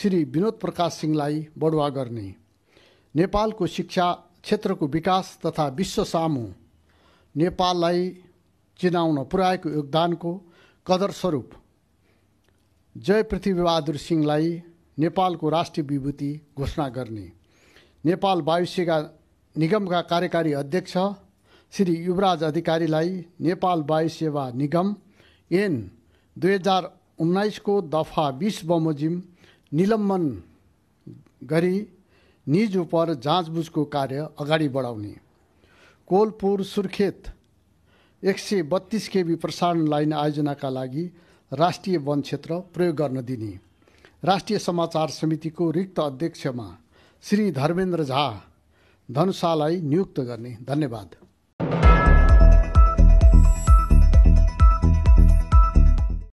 श्री विनोद प्रकाश सिंहलाई बढुवा गर्ने नेपालको शिक्षा क्षेत्रको विकास तथा विश्व सामु नेपाललाई चिनाउन पुर्याएको योगदानको कदरस्वरूप जय पृथ्वीबहादुर सिंहलाई नेपालको राष्ट्रिय विभूति घोषणा गर्ने नेपाल वायुसेवा निगमका कार्यकारी अध्यक्ष श्री युवराज अधिकारीलाई नेपाल वायुसेवा निगम एन दुई हजार उन्नाइसको दफा बिस बमोजिम निलम्बन गरी निज उपर जाँचबुझको कार्य अगाडि बढाउने कोलपुर सुर्खेत एक सय बत्तिस केबी प्रसारण लाइन आयोजनाका लागि राष्ट्रिय वन क्षेत्र प्रयोग गर्न दिने राष्ट्रिय समाचार समितिको रिक्त अध्यक्षमा श्री धर्मेन्द्र झा धनुषालाई नियुक्त गर्ने धन्यवाद